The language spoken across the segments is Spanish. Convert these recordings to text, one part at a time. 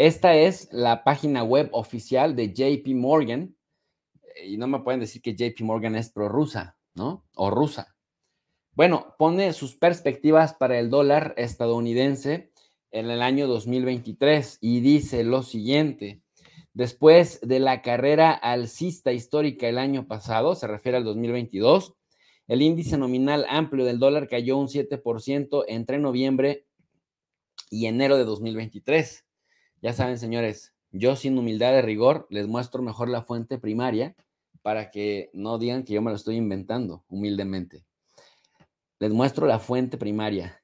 Esta es la página web oficial de JP Morgan. Y no me pueden decir que JP Morgan es prorrusa, ¿no? O rusa. Bueno, pone sus perspectivas para el dólar estadounidense en el año 2023 y dice lo siguiente. Después de la carrera alcista histórica el año pasado, se refiere al 2022, el índice nominal amplio del dólar cayó un 7% entre noviembre y enero de 2023. Ya saben, señores, yo sin humildad de rigor les muestro mejor la fuente primaria para que no digan que yo me lo estoy inventando, humildemente. Les muestro la fuente primaria.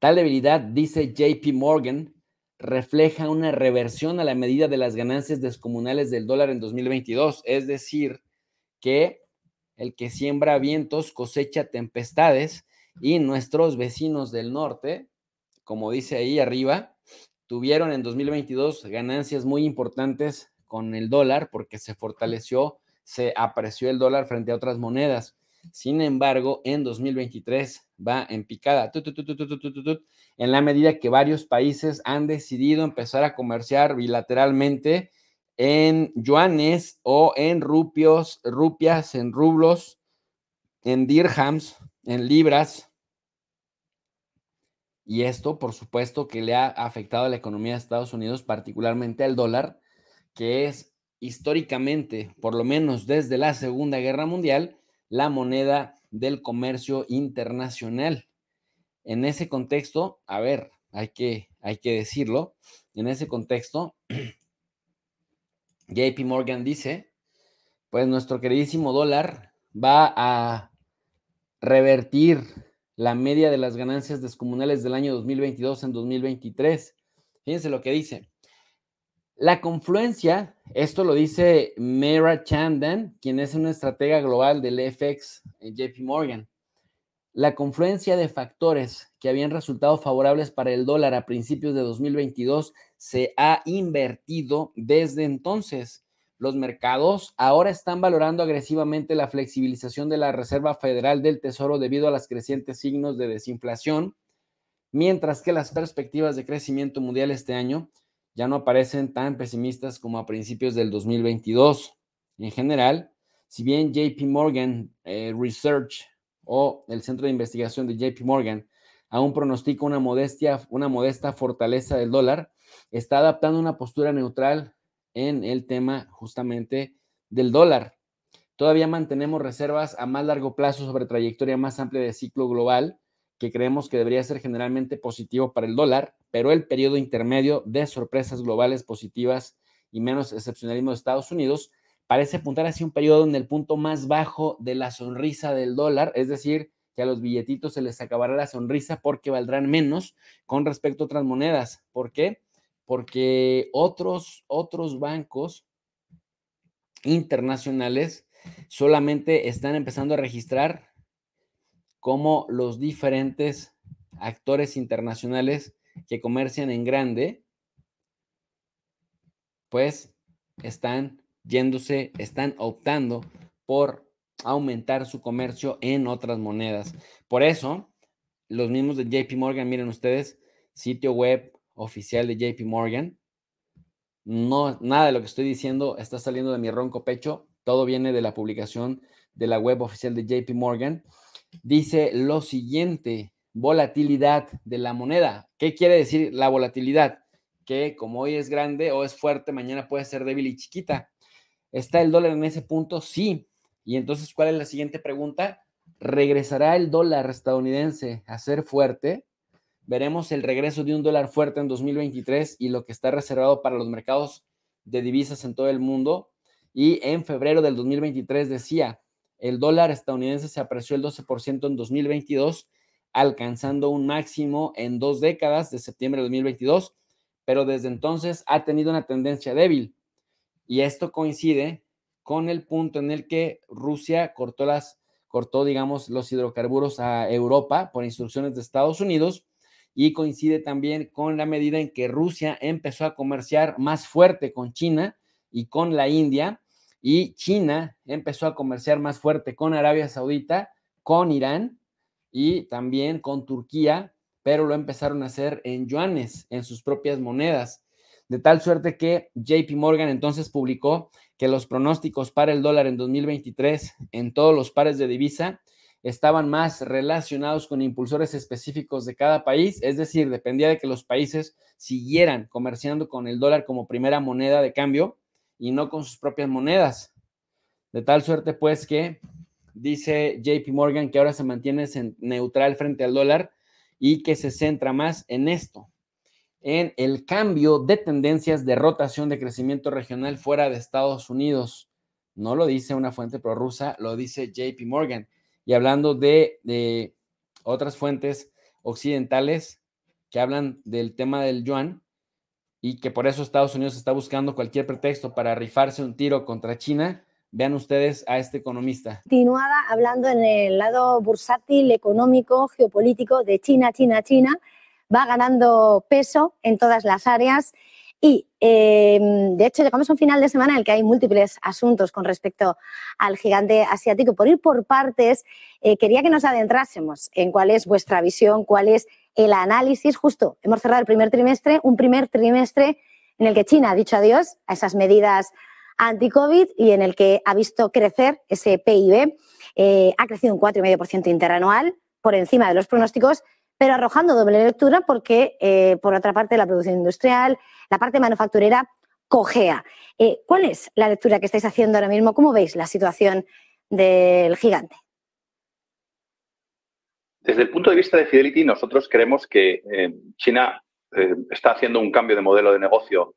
Tal debilidad, dice JP Morgan, refleja una reversión a la medida de las ganancias descomunales del dólar en 2022. Es decir, que el que siembra vientos cosecha tempestades y nuestros vecinos del norte, como dice ahí arriba, tuvieron en 2022 ganancias muy importantes con el dólar porque se fortaleció, se apreció el dólar frente a otras monedas. Sin embargo, en 2023 va en picada, en la medida que varios países han decidido empezar a comerciar bilateralmente en yuanes o en rupios, rupias, en rublos, en dirhams, en libras, y esto, por supuesto, que le ha afectado a la economía de Estados Unidos, particularmente al dólar, que es históricamente, por lo menos desde la Segunda Guerra Mundial, la moneda del comercio internacional. En ese contexto, a ver, hay que, hay que decirlo, en ese contexto, JP Morgan dice, pues nuestro queridísimo dólar va a revertir la media de las ganancias descomunales del año 2022 en 2023. Fíjense lo que dice. La confluencia, esto lo dice Mera Chandan, quien es una estratega global del FX eh, JP Morgan. La confluencia de factores que habían resultado favorables para el dólar a principios de 2022 se ha invertido desde entonces. Los mercados ahora están valorando agresivamente la flexibilización de la Reserva Federal del Tesoro debido a los crecientes signos de desinflación, mientras que las perspectivas de crecimiento mundial este año ya no aparecen tan pesimistas como a principios del 2022. En general, si bien JP Morgan eh, Research o el Centro de Investigación de JP Morgan aún pronostica una, una modesta fortaleza del dólar, está adaptando una postura neutral en el tema justamente del dólar. Todavía mantenemos reservas a más largo plazo sobre trayectoria más amplia de ciclo global, que creemos que debería ser generalmente positivo para el dólar, pero el periodo intermedio de sorpresas globales positivas y menos excepcionalismo de Estados Unidos parece apuntar hacia un periodo en el punto más bajo de la sonrisa del dólar, es decir, que a los billetitos se les acabará la sonrisa porque valdrán menos con respecto a otras monedas. ¿Por qué? porque otros, otros bancos internacionales solamente están empezando a registrar cómo los diferentes actores internacionales que comercian en grande, pues están yéndose, están optando por aumentar su comercio en otras monedas. Por eso, los mismos de JP Morgan, miren ustedes, sitio web, oficial de JP Morgan. No, nada de lo que estoy diciendo está saliendo de mi ronco pecho. Todo viene de la publicación de la web oficial de JP Morgan. Dice lo siguiente, volatilidad de la moneda. ¿Qué quiere decir la volatilidad? Que como hoy es grande o es fuerte, mañana puede ser débil y chiquita. ¿Está el dólar en ese punto? Sí. Y entonces, ¿cuál es la siguiente pregunta? ¿Regresará el dólar estadounidense a ser fuerte? veremos el regreso de un dólar fuerte en 2023 y lo que está reservado para los mercados de divisas en todo el mundo. Y en febrero del 2023 decía, el dólar estadounidense se apreció el 12% en 2022, alcanzando un máximo en dos décadas de septiembre de 2022, pero desde entonces ha tenido una tendencia débil. Y esto coincide con el punto en el que Rusia cortó las cortó, digamos, los hidrocarburos a Europa por instrucciones de Estados Unidos y coincide también con la medida en que Rusia empezó a comerciar más fuerte con China y con la India y China empezó a comerciar más fuerte con Arabia Saudita, con Irán y también con Turquía, pero lo empezaron a hacer en yuanes, en sus propias monedas. De tal suerte que JP Morgan entonces publicó que los pronósticos para el dólar en 2023 en todos los pares de divisa estaban más relacionados con impulsores específicos de cada país, es decir, dependía de que los países siguieran comerciando con el dólar como primera moneda de cambio y no con sus propias monedas. De tal suerte, pues, que dice JP Morgan que ahora se mantiene neutral frente al dólar y que se centra más en esto, en el cambio de tendencias de rotación de crecimiento regional fuera de Estados Unidos. No lo dice una fuente prorrusa, lo dice JP Morgan. Y hablando de, de otras fuentes occidentales que hablan del tema del yuan y que por eso Estados Unidos está buscando cualquier pretexto para rifarse un tiro contra China, Vean ustedes a este economista. Continuada hablando en el lado bursátil, económico, geopolítico de China, China, China, va ganando peso en todas las áreas y em, de hecho llegamos a un final de semana en el que hay múltiples asuntos con respecto al gigante asiático. Por ir por partes, eh, quería que nos adentrásemos en cuál es vuestra visión, cuál es el análisis. Justo, hemos cerrado el primer trimestre, un primer trimestre en el que China ha dicho adiós a esas medidas anti-COVID y en el que ha visto crecer ese PIB. Eh, ha crecido un 4,5% interanual por encima de los pronósticos, pero arrojando doble lectura porque, eh, por otra parte, la producción industrial, la parte manufacturera cojea. Eh, ¿Cuál es la lectura que estáis haciendo ahora mismo? ¿Cómo veis la situación del gigante? Desde el punto de vista de Fidelity, nosotros creemos que eh, China eh, está haciendo un cambio de modelo de negocio,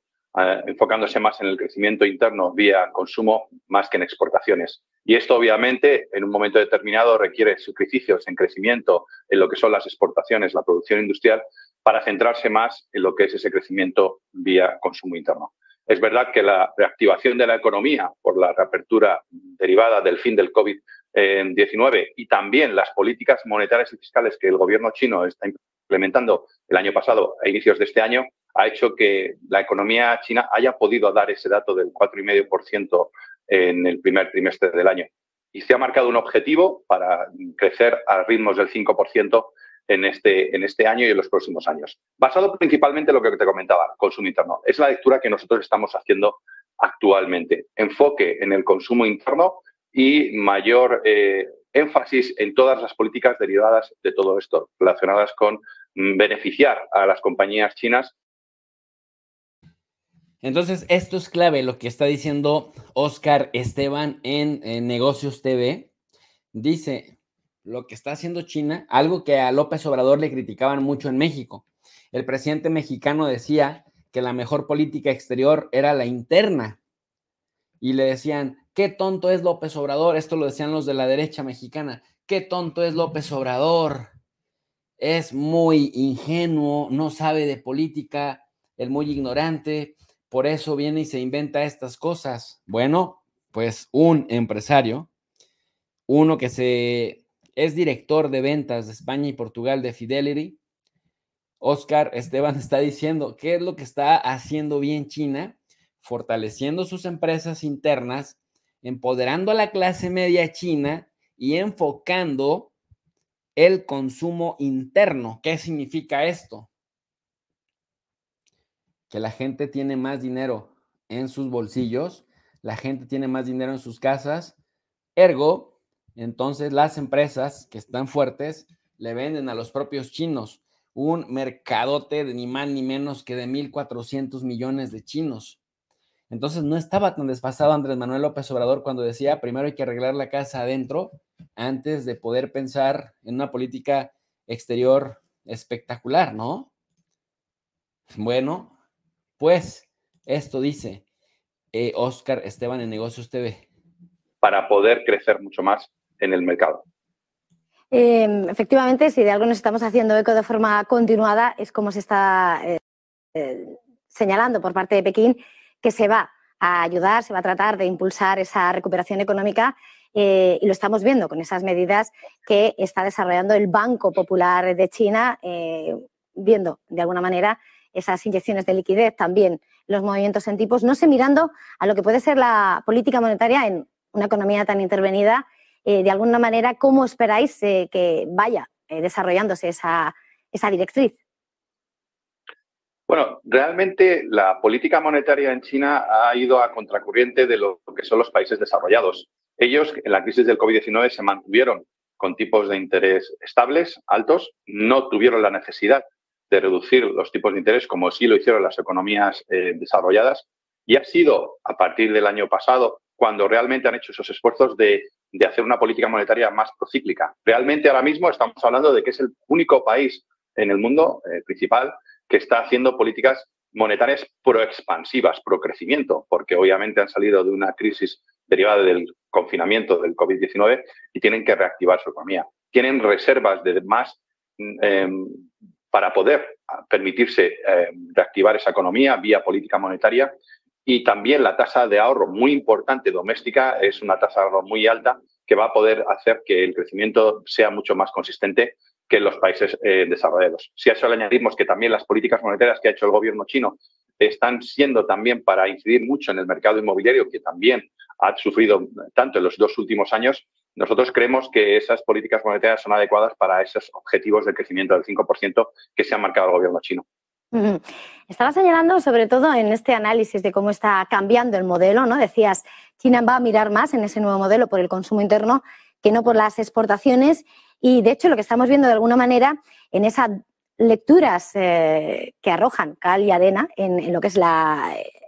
enfocándose más en el crecimiento interno vía consumo más que en exportaciones. Y esto obviamente en un momento determinado requiere sacrificios en crecimiento, en lo que son las exportaciones, la producción industrial, para centrarse más en lo que es ese crecimiento vía consumo interno. Es verdad que la reactivación de la economía por la reapertura derivada del fin del COVID-19 y también las políticas monetarias y fiscales que el gobierno chino está implementando el año pasado a inicios de este año ha hecho que la economía china haya podido dar ese dato del 4,5% en el primer trimestre del año. Y se ha marcado un objetivo para crecer a ritmos del 5% en este, en este año y en los próximos años. Basado principalmente en lo que te comentaba, consumo interno. Es la lectura que nosotros estamos haciendo actualmente. Enfoque en el consumo interno y mayor eh, énfasis en todas las políticas derivadas de todo esto, relacionadas con mm, beneficiar a las compañías chinas. Entonces, esto es clave lo que está diciendo Oscar Esteban en Negocios TV. Dice, lo que está haciendo China, algo que a López Obrador le criticaban mucho en México. El presidente mexicano decía que la mejor política exterior era la interna. Y le decían, qué tonto es López Obrador, esto lo decían los de la derecha mexicana, qué tonto es López Obrador, es muy ingenuo, no sabe de política, es muy ignorante, por eso viene y se inventa estas cosas. Bueno, pues un empresario, uno que se es director de ventas de España y Portugal de Fidelity. Oscar Esteban está diciendo, ¿qué es lo que está haciendo bien China? Fortaleciendo sus empresas internas, empoderando a la clase media china y enfocando el consumo interno. ¿Qué significa esto? Que la gente tiene más dinero en sus bolsillos, la gente tiene más dinero en sus casas, ergo, entonces las empresas que están fuertes le venden a los propios chinos un mercadote de ni más ni menos que de 1.400 millones de chinos. Entonces no estaba tan desfasado Andrés Manuel López Obrador cuando decía, primero hay que arreglar la casa adentro antes de poder pensar en una política exterior espectacular, ¿no? Bueno, pues esto dice eh, Oscar Esteban en Negocios TV. Para poder crecer mucho más en el mercado. Em, efectivamente, si de algo nos estamos haciendo eco de forma continuada, es como se está eh, eh, señalando por parte de Pekín que se va a ayudar, se va a tratar de impulsar esa recuperación económica eh, y lo estamos viendo con esas medidas que está desarrollando el Banco Popular de China, viendo de alguna manera esas inyecciones de liquidez, también los movimientos en tipos, no sé, mirando a lo que puede ser la política monetaria en una economía tan intervenida eh, de alguna manera, cómo esperáis eh, que vaya eh, desarrollándose esa, directriz. Bueno, realmente la política monetaria en China ha ido a contracorriente de lo que son los países desarrollados. Ellos, en la crisis del COVID-19, se mantuvieron con tipos de interés estables, altos, no tuvieron la necesidad de reducir los tipos de interés como sí lo hicieron las economías desarrolladas. Y ha sido a partir del año pasado cuando realmente han hecho esos esfuerzos de, hacer una política monetaria más procíclica. Realmente ahora mismo estamos hablando de que es el único país en el mundo eh, principal que está haciendo políticas monetarias proexpansivas, pro crecimiento, porque obviamente han salido de una crisis derivada del confinamiento del COVID-19 y tienen que reactivar su economía. Tienen reservas de más em, para poder permitirse eh, reactivar esa economía vía política monetaria y también la tasa de ahorro muy importante doméstica es una tasa de ahorro muy alta que va a poder hacer que el crecimiento sea mucho más consistente que en los países eh, desarrollados. Si a eso le añadimos que también las políticas monetarias que ha hecho el gobierno chino están siendo también para incidir mucho en el mercado inmobiliario, que también ha sufrido tanto en los dos últimos años, nosotros creemos que esas políticas monetarias son adecuadas para esos objetivos de crecimiento del 5% que se ha marcado el gobierno chino. Estaba señalando sobre todo en este análisis de cómo está cambiando el modelo, ¿no? Decías, China va a mirar más en ese nuevo modelo por el consumo interno que no por las exportaciones y de hecho lo que estamos viendo de alguna manera en esas lecturas eh, que arrojan cal y arena en, lo que es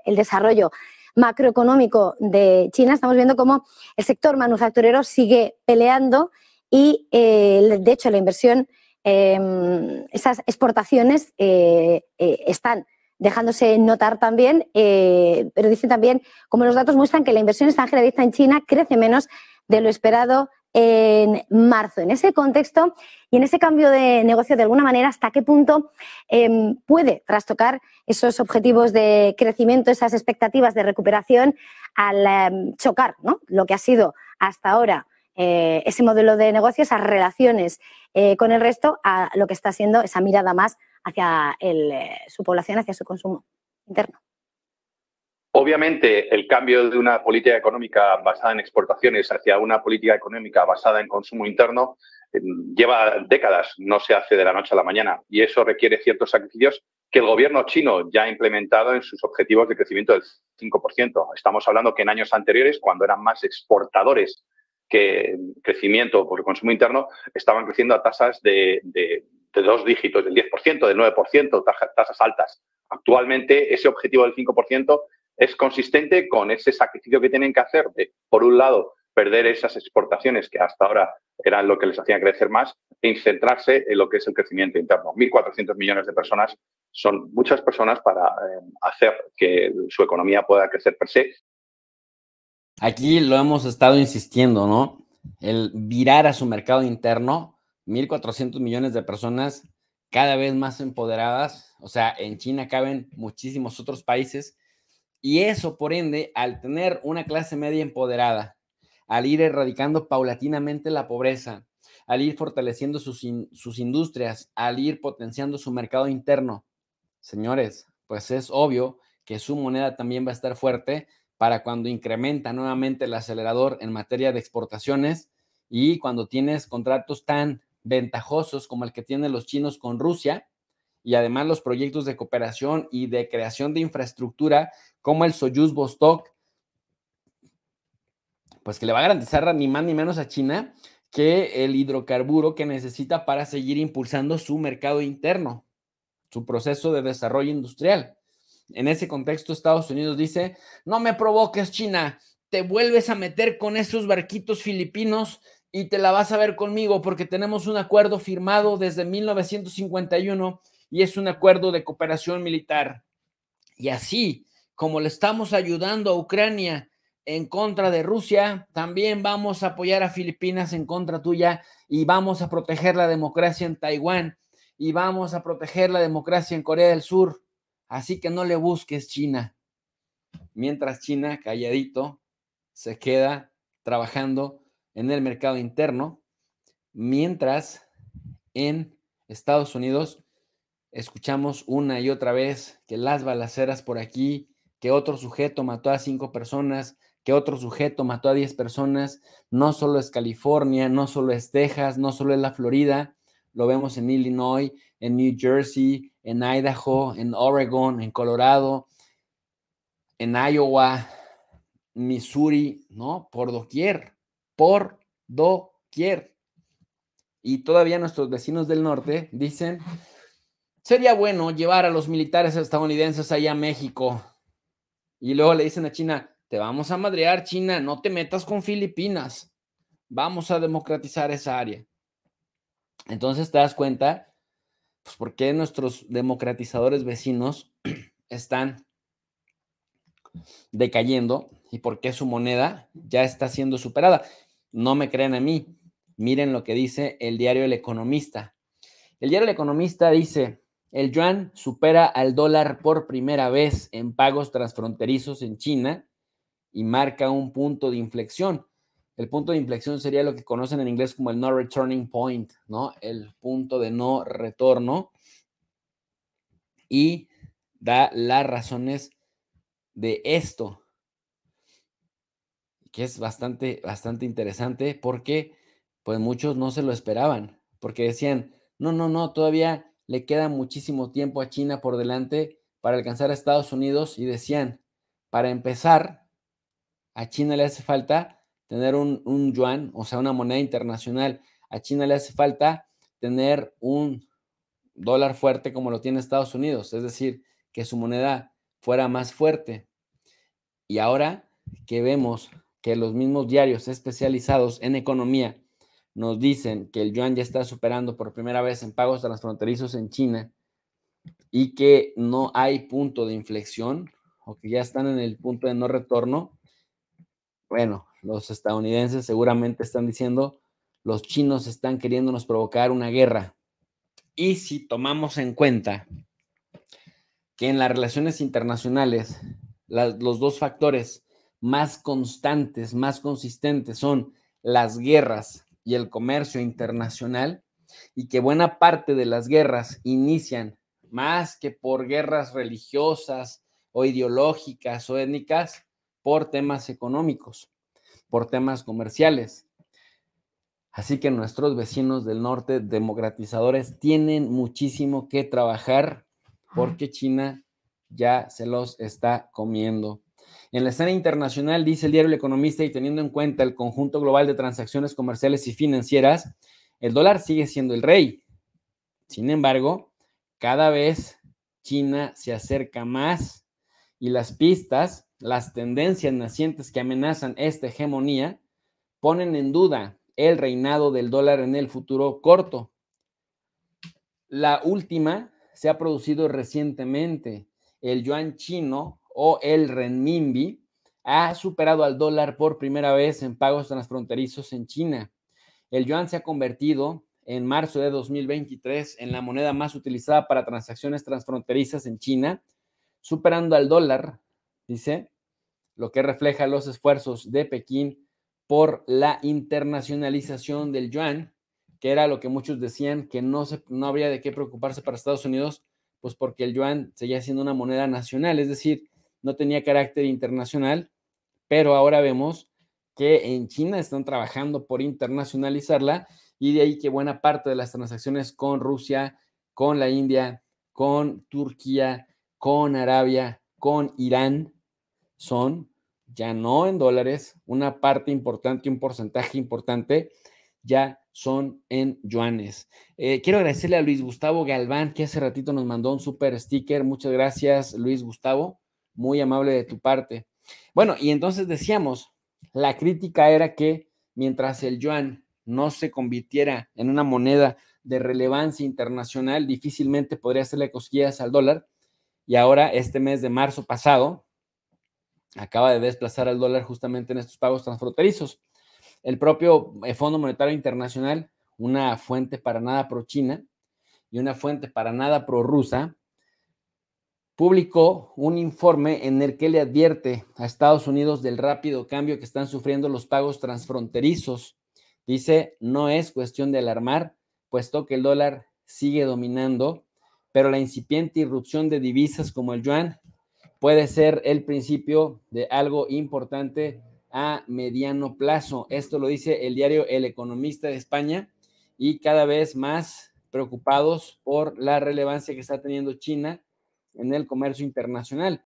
el desarrollo macroeconómico de China, estamos viendo cómo el sector manufacturero sigue peleando y eh, de hecho la inversión Em, esas exportaciones eh, eh, están dejándose notar también, eh, pero dicen también, como los datos muestran que la inversión extranjera vista en China crece menos de lo esperado en marzo. En ese contexto y en ese cambio de negocio, de alguna manera, ¿hasta qué punto em, puede trastocar esos objetivos de crecimiento, esas expectativas de recuperación al em, chocar ¿no? lo que ha sido hasta ahora eh, ese modelo de negocio, esas relaciones eh, con el resto, a lo que está haciendo esa mirada más hacia eh, su población, hacia su consumo interno. Obviamente, el cambio de una política económica basada en exportaciones hacia una política económica basada en consumo interno lleva décadas, no se hace de la noche a la mañana y eso requiere ciertos sacrificios que el gobierno chino ya ha implementado en sus objetivos de crecimiento del 5%. Estamos hablando que en años anteriores, cuando eran más exportadores que crecimiento por el consumo interno estaban creciendo a tasas de, dos dígitos, del 10%, del 9%, tasas altas. Actualmente ese objetivo del 5% es consistente con ese sacrificio que tienen que hacer de, por un lado, perder esas exportaciones que hasta ahora eran lo que les hacía crecer más e centrarse en lo que es el crecimiento interno. 1.400 millones de personas son muchas personas para eh, hacer que su economía pueda crecer per se Aquí lo hemos estado insistiendo, ¿no? El virar a su mercado interno, 1.400 millones de personas cada vez más empoderadas, o sea, en China caben muchísimos otros países, y eso, por ende, al tener una clase media empoderada, al ir erradicando paulatinamente la pobreza, al ir fortaleciendo sus, sus industrias, al ir potenciando su mercado interno, señores, pues es obvio que su moneda también va a estar fuerte para cuando incrementa nuevamente el acelerador en materia de exportaciones y cuando tienes contratos tan ventajosos como el que tienen los chinos con Rusia y además los proyectos de cooperación y de creación de infraestructura como el Soyuz Vostok, pues que le va a garantizar ni más ni menos a China que el hidrocarburo que necesita para seguir impulsando su mercado interno, su proceso de desarrollo industrial. En ese contexto, Estados Unidos dice, no me provoques China, te vuelves a meter con esos barquitos filipinos y te la vas a ver conmigo porque tenemos un acuerdo firmado desde 1951 y es un acuerdo de cooperación militar. Y así como le estamos ayudando a Ucrania en contra de Rusia, también vamos a apoyar a Filipinas en contra tuya y vamos a proteger la democracia en Taiwán y vamos a proteger la democracia en Corea del Sur Así que no le busques China. Mientras China, calladito, se queda trabajando en el mercado interno, mientras en Estados Unidos escuchamos una y otra vez que las balaceras por aquí, que otro sujeto mató a cinco personas, que otro sujeto mató a diez personas, no solo es California, no solo es Texas, no solo es la Florida, lo vemos en Illinois, en New Jersey, en Idaho, en Oregon, en Colorado, en Iowa, Missouri, ¿no? Por doquier, por doquier. Y todavía nuestros vecinos del norte dicen, sería bueno llevar a los militares estadounidenses allá a México. Y luego le dicen a China, te vamos a madrear, China, no te metas con Filipinas. Vamos a democratizar esa área. Entonces te das cuenta pues, ¿por qué nuestros democratizadores vecinos están decayendo y por qué su moneda ya está siendo superada? No me crean a mí. Miren lo que dice el diario El Economista. El diario El Economista dice, el yuan supera al dólar por primera vez en pagos transfronterizos en China y marca un punto de inflexión el punto de inflexión sería lo que conocen en inglés como el no returning point, ¿no? El punto de no retorno. Y da las razones de esto, que es bastante, bastante interesante porque pues muchos no se lo esperaban, porque decían, no, no, no, todavía le queda muchísimo tiempo a China por delante para alcanzar a Estados Unidos y decían, para empezar, a China le hace falta tener un, un yuan, o sea, una moneda internacional. A China le hace falta tener un dólar fuerte como lo tiene Estados Unidos, es decir, que su moneda fuera más fuerte. Y ahora que vemos que los mismos diarios especializados en economía nos dicen que el yuan ya está superando por primera vez en pagos transfronterizos en China y que no hay punto de inflexión o que ya están en el punto de no retorno, bueno, los estadounidenses seguramente están diciendo, los chinos están queriéndonos provocar una guerra. Y si tomamos en cuenta que en las relaciones internacionales los dos factores más constantes, más consistentes son las guerras y el comercio internacional, y que buena parte de las guerras inician más que por guerras religiosas o ideológicas o étnicas, por temas económicos por temas comerciales. Así que nuestros vecinos del norte, democratizadores, tienen muchísimo que trabajar porque China ya se los está comiendo. En la escena internacional, dice el diario El Economista, y teniendo en cuenta el conjunto global de transacciones comerciales y financieras, el dólar sigue siendo el rey. Sin embargo, cada vez China se acerca más y las pistas las tendencias nacientes que amenazan esta hegemonía ponen en duda el reinado del dólar en el futuro corto. La última se ha producido recientemente. El yuan chino o el renminbi ha superado al dólar por primera vez en pagos transfronterizos en China. El yuan se ha convertido en marzo de 2023 en la moneda más utilizada para transacciones transfronterizas en China, superando al dólar, dice, lo que refleja los esfuerzos de Pekín por la internacionalización del yuan, que era lo que muchos decían que no, se, no habría de qué preocuparse para Estados Unidos, pues porque el yuan seguía siendo una moneda nacional, es decir, no tenía carácter internacional, pero ahora vemos que en China están trabajando por internacionalizarla y de ahí que buena parte de las transacciones con Rusia, con la India, con Turquía, con Arabia, con Irán, son ya no en dólares, una parte importante, un porcentaje importante, ya son en yuanes. Eh, quiero agradecerle a Luis Gustavo Galván, que hace ratito nos mandó un super sticker. Muchas gracias, Luis Gustavo. Muy amable de tu parte. Bueno, y entonces decíamos, la crítica era que mientras el yuan no se convirtiera en una moneda de relevancia internacional, difícilmente podría hacerle cosquillas al dólar. Y ahora, este mes de marzo pasado, acaba de desplazar al dólar justamente en estos pagos transfronterizos. El propio eh, Fondo Monetario Internacional, una fuente para nada pro China y una fuente para nada pro rusa, publicó un informe en el que le advierte a Estados Unidos del rápido cambio que están sufriendo los pagos transfronterizos. Dice, no es cuestión de alarmar, puesto que el dólar sigue dominando, pero la incipiente irrupción de divisas como el yuan puede ser el principio de algo importante a mediano plazo. Esto lo dice el diario El Economista de España y cada vez más preocupados por la relevancia que está teniendo China en el comercio internacional.